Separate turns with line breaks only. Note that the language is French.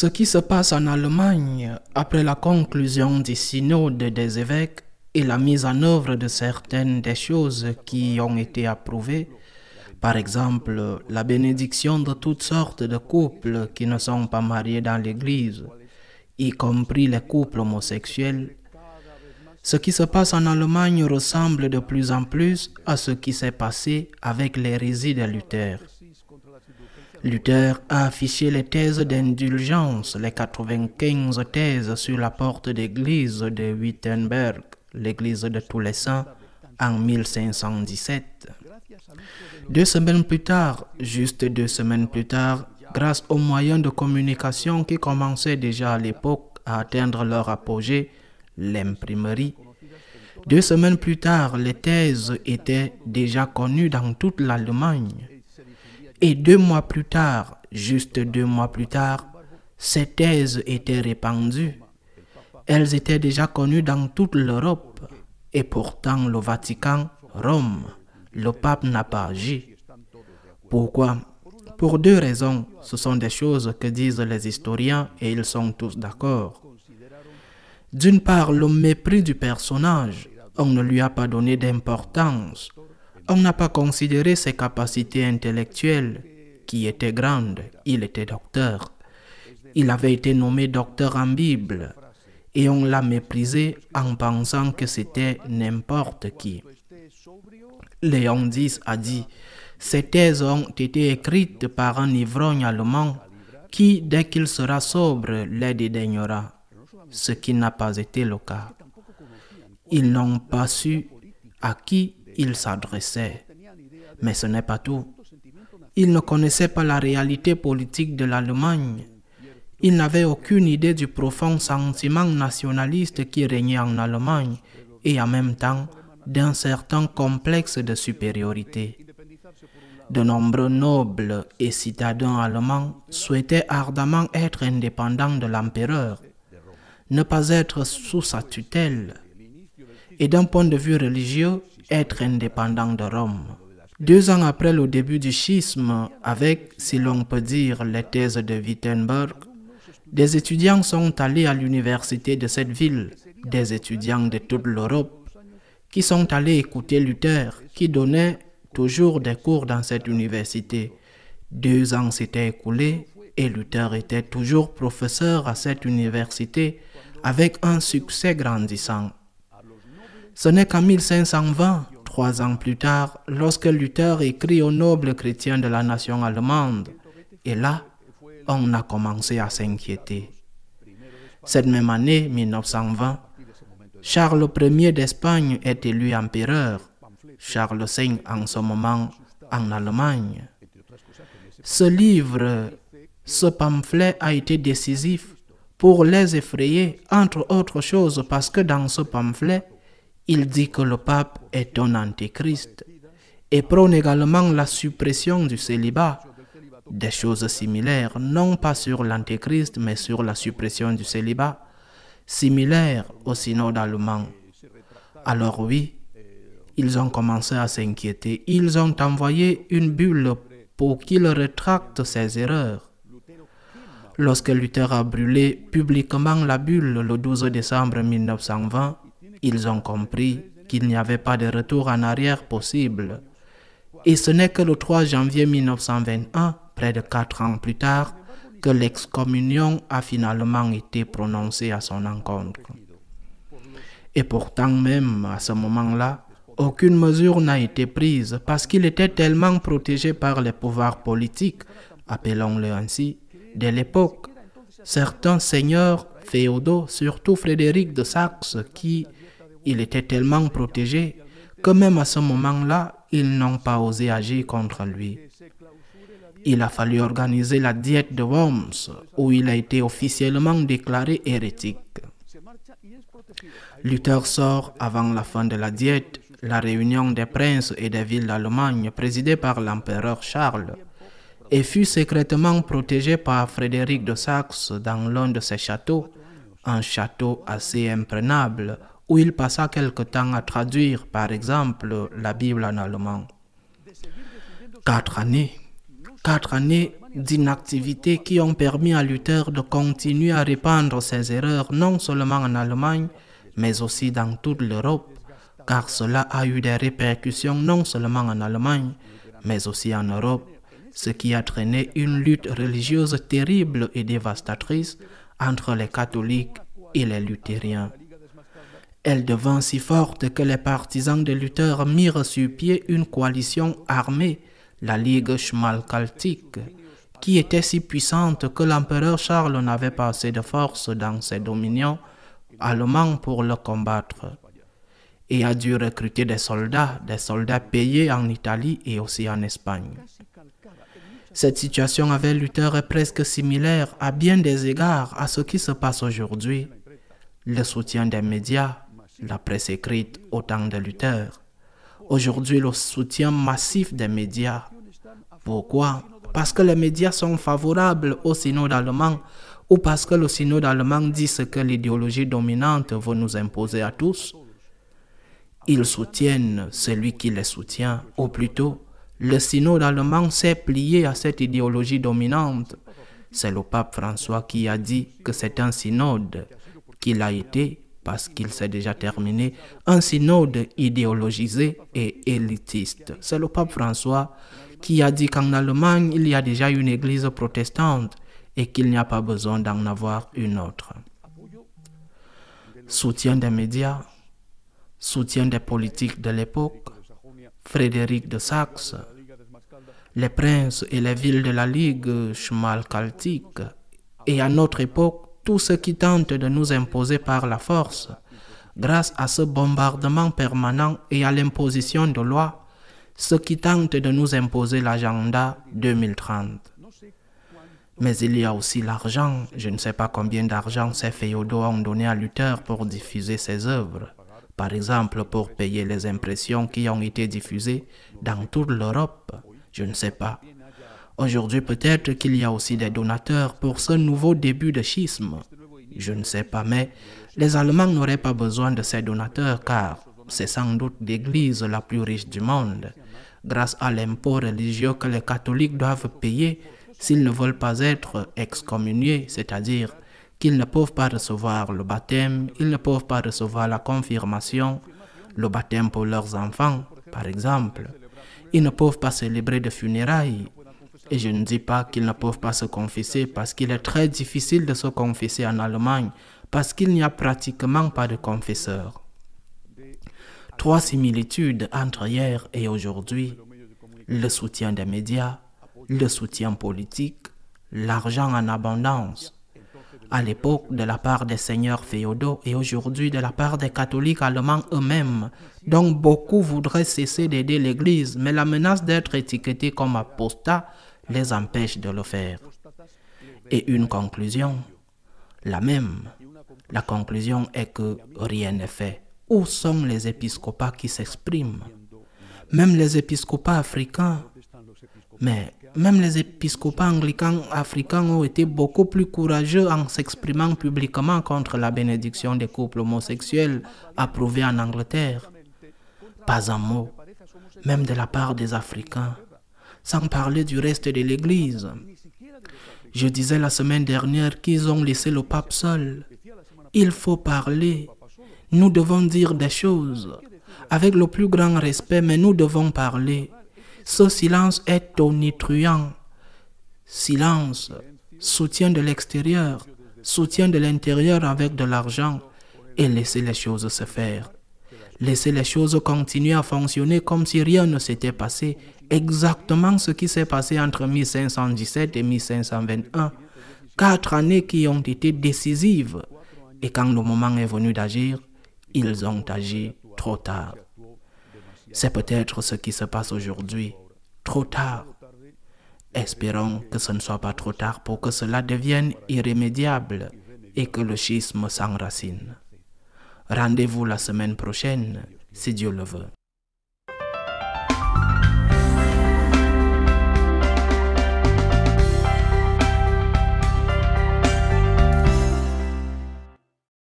Ce qui se passe en Allemagne après la conclusion du synode des évêques et la mise en œuvre de certaines des choses qui ont été approuvées, par exemple la bénédiction de toutes sortes de couples qui ne sont pas mariés dans l'Église, y compris les couples homosexuels, ce qui se passe en Allemagne ressemble de plus en plus à ce qui s'est passé avec l'hérésie de Luther. Luther a affiché les thèses d'indulgence, les 95 thèses sur la porte d'église de Wittenberg, l'église de tous les saints, en 1517. Deux semaines plus tard, juste deux semaines plus tard, grâce aux moyens de communication qui commençaient déjà à l'époque à atteindre leur apogée, l'imprimerie. Deux semaines plus tard, les thèses étaient déjà connues dans toute l'Allemagne. Et deux mois plus tard, juste deux mois plus tard, ces thèses étaient répandues. Elles étaient déjà connues dans toute l'Europe. Et pourtant, le Vatican, Rome, le pape n'a pas agi. Pourquoi Pour deux raisons. Ce sont des choses que disent les historiens et ils sont tous d'accord. D'une part, le mépris du personnage. On ne lui a pas donné d'importance. On n'a pas considéré ses capacités intellectuelles, qui étaient grandes. Il était docteur. Il avait été nommé docteur en Bible. Et on l'a méprisé en pensant que c'était n'importe qui. Léon X a dit, ces thèses ont été écrites par un ivrogne allemand qui, dès qu'il sera sobre, les dédaignera ce qui n'a pas été le cas. Ils n'ont pas su à qui ils s'adressaient. Mais ce n'est pas tout. Ils ne connaissaient pas la réalité politique de l'Allemagne. Ils n'avaient aucune idée du profond sentiment nationaliste qui régnait en Allemagne et en même temps d'un certain complexe de supériorité. De nombreux nobles et citadins allemands souhaitaient ardemment être indépendants de l'empereur ne pas être sous sa tutelle et d'un point de vue religieux, être indépendant de Rome. Deux ans après le début du schisme, avec, si l'on peut dire, les thèses de Wittenberg, des étudiants sont allés à l'université de cette ville, des étudiants de toute l'Europe, qui sont allés écouter Luther, qui donnait toujours des cours dans cette université. Deux ans s'étaient écoulés et Luther était toujours professeur à cette université avec un succès grandissant. Ce n'est qu'en 1520, trois ans plus tard, lorsque Luther écrit aux nobles chrétiens de la nation allemande. Et là, on a commencé à s'inquiéter. Cette même année, 1920, Charles Ier d'Espagne est élu empereur. Charles V en ce moment en Allemagne. Ce livre, ce pamphlet a été décisif pour les effrayer, entre autres choses, parce que dans ce pamphlet, il dit que le pape est un antéchrist et prône également la suppression du célibat. Des choses similaires, non pas sur l'antéchrist, mais sur la suppression du célibat, similaires au synode allemand. Alors oui, ils ont commencé à s'inquiéter. Ils ont envoyé une bulle pour qu'il retracte ses erreurs. Lorsque Luther a brûlé publiquement la bulle le 12 décembre 1920, ils ont compris qu'il n'y avait pas de retour en arrière possible. Et ce n'est que le 3 janvier 1921, près de quatre ans plus tard, que l'excommunion a finalement été prononcée à son encontre. Et pourtant même, à ce moment-là, aucune mesure n'a été prise parce qu'il était tellement protégé par les pouvoirs politiques, appelons-le ainsi, de l'époque, certains seigneurs féodaux, surtout Frédéric de Saxe, qui il était tellement protégé que même à ce moment-là, ils n'ont pas osé agir contre lui. Il a fallu organiser la diète de Worms, où il a été officiellement déclaré hérétique. Luther sort avant la fin de la diète la réunion des princes et des villes d'Allemagne présidée par l'empereur Charles et fut secrètement protégé par Frédéric de Saxe dans l'un de ses châteaux, un château assez imprenable où il passa quelque temps à traduire, par exemple, la Bible en allemand. Quatre années, quatre années d'inactivité qui ont permis à Luther de continuer à répandre ses erreurs non seulement en Allemagne, mais aussi dans toute l'Europe, car cela a eu des répercussions non seulement en Allemagne, mais aussi en Europe ce qui a traîné une lutte religieuse terrible et dévastatrice entre les catholiques et les luthériens. Elle devint si forte que les partisans de Luther mirent sur pied une coalition armée, la Ligue schmalkaltique, qui était si puissante que l'empereur Charles n'avait pas assez de force dans ses dominions allemands pour le combattre et a dû recruter des soldats, des soldats payés en Italie et aussi en Espagne. Cette situation avec Luther est presque similaire à bien des égards à ce qui se passe aujourd'hui. Le soutien des médias, la presse écrite au temps de Luther. Aujourd'hui, le soutien massif des médias. Pourquoi Parce que les médias sont favorables au synode allemand ou parce que le synode allemand dit ce que l'idéologie dominante veut nous imposer à tous ils soutiennent celui qui les soutient, ou plutôt, le synode allemand s'est plié à cette idéologie dominante. C'est le pape François qui a dit que c'est un synode, qu'il a été, parce qu'il s'est déjà terminé, un synode idéologisé et élitiste. C'est le pape François qui a dit qu'en Allemagne, il y a déjà une église protestante et qu'il n'y a pas besoin d'en avoir une autre. Soutien des médias, soutien des politiques de l'époque, Frédéric de Saxe, les princes et les villes de la Ligue schmalkaltique, et à notre époque, tout ce qui tente de nous imposer par la force, grâce à ce bombardement permanent et à l'imposition de lois, ce qui tente de nous imposer l'agenda 2030. Mais il y a aussi l'argent. Je ne sais pas combien d'argent ces féodaux ont donné à Luther pour diffuser ses œuvres par exemple pour payer les impressions qui ont été diffusées dans toute l'Europe. Je ne sais pas. Aujourd'hui, peut-être qu'il y a aussi des donateurs pour ce nouveau début de schisme. Je ne sais pas, mais les Allemands n'auraient pas besoin de ces donateurs car c'est sans doute l'église la plus riche du monde, grâce à l'impôt religieux que les catholiques doivent payer s'ils ne veulent pas être excommuniés, c'est-à-dire qu'ils ne peuvent pas recevoir le baptême, ils ne peuvent pas recevoir la confirmation, le baptême pour leurs enfants, par exemple. Ils ne peuvent pas célébrer de funérailles. Et je ne dis pas qu'ils ne peuvent pas se confesser parce qu'il est très difficile de se confesser en Allemagne parce qu'il n'y a pratiquement pas de confesseurs. Trois similitudes entre hier et aujourd'hui. Le soutien des médias, le soutien politique, l'argent en abondance, à l'époque de la part des seigneurs féodaux et aujourd'hui de la part des catholiques allemands eux-mêmes. Donc beaucoup voudraient cesser d'aider l'Église, mais la menace d'être étiquetés comme apostats les empêche de le faire. Et une conclusion, la même. La conclusion est que rien n'est fait. Où sont les épiscopats qui s'expriment Même les épiscopats africains mais même les épiscopats anglicans africains ont été beaucoup plus courageux en s'exprimant publiquement contre la bénédiction des couples homosexuels approuvés en Angleterre. Pas un mot, même de la part des Africains, sans parler du reste de l'Église. Je disais la semaine dernière qu'ils ont laissé le pape seul. Il faut parler. Nous devons dire des choses avec le plus grand respect, mais nous devons parler. Ce silence est tonitruant. Silence, soutien de l'extérieur, soutien de l'intérieur avec de l'argent et laisser les choses se faire. laisser les choses continuer à fonctionner comme si rien ne s'était passé. Exactement ce qui s'est passé entre 1517 et 1521. Quatre années qui ont été décisives. Et quand le moment est venu d'agir, ils ont agi trop tard. C'est peut-être ce qui se passe aujourd'hui. Trop tard. Espérons que ce ne soit pas trop tard pour que cela devienne irrémédiable et que le schisme s'enracine. Rendez-vous la semaine prochaine, si Dieu le veut.